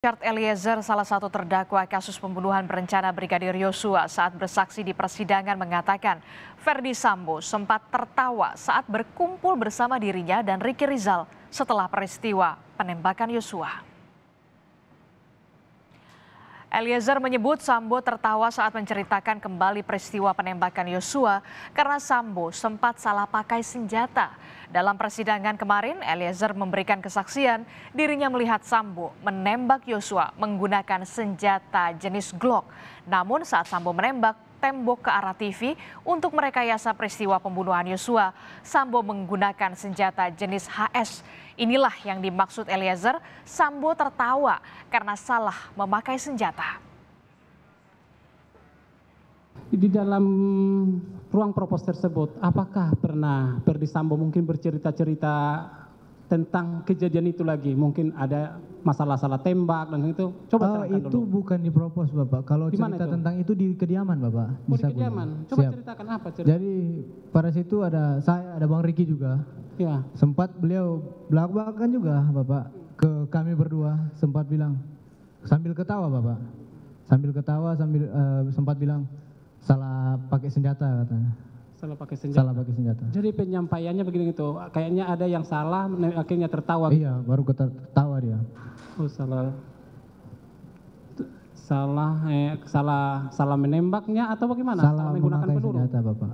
Richard Eliezer, salah satu terdakwa kasus pembunuhan berencana Brigadir Yosua saat bersaksi di persidangan mengatakan Ferdi Sambo sempat tertawa saat berkumpul bersama dirinya dan Riki Rizal setelah peristiwa penembakan Yosua. Eliezer menyebut Sambo tertawa saat menceritakan kembali peristiwa penembakan Yosua karena Sambo sempat salah pakai senjata. Dalam persidangan kemarin, Eliezer memberikan kesaksian dirinya melihat Sambo menembak Yosua menggunakan senjata jenis Glock namun saat Sambo menembak tembok ke arah TV untuk merekayasa peristiwa pembunuhan Yosua, Sambo menggunakan senjata jenis HS. Inilah yang dimaksud Eliezer, Sambo tertawa karena salah memakai senjata. Di dalam ruang propos tersebut, apakah pernah Perdi Sambo mungkin bercerita-cerita tentang kejadian itu lagi mungkin ada masalah salah tembak dan itu coba oh, itu dulu. bukan di propos bapak kalau Dimana cerita itu? tentang itu di kediaman bapak oh, di kediaman coba Siap. ceritakan apa cerita? jadi pada situ ada saya ada bang Riki juga ya sempat beliau belak belakan juga bapak ke kami berdua sempat bilang sambil ketawa bapak sambil ketawa sambil uh, sempat bilang salah pakai senjata katanya Salah pakai senjata. Salah pakai senjata. Jadi penyampaiannya begini gitu, kayaknya ada yang salah, akhirnya tertawa. Iya, baru ketawa dia. Oh salah. Salah, eh, salah, salah menembaknya atau bagaimana? Salah, salah menggunakan peluru. senjata, bapak.